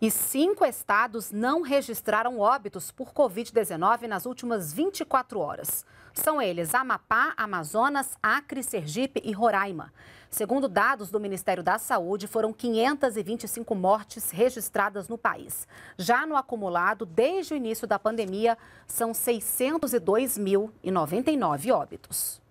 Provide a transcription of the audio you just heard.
e cinco estados não registraram óbitos por Covid-19 nas últimas 24 horas. São eles Amapá, Amazonas, Acre, Sergipe e Roraima. Segundo dados do Ministério da Saúde, foram 525 mortes registradas no país. Já no acumulado, desde o início da pandemia, são 602.099 óbitos.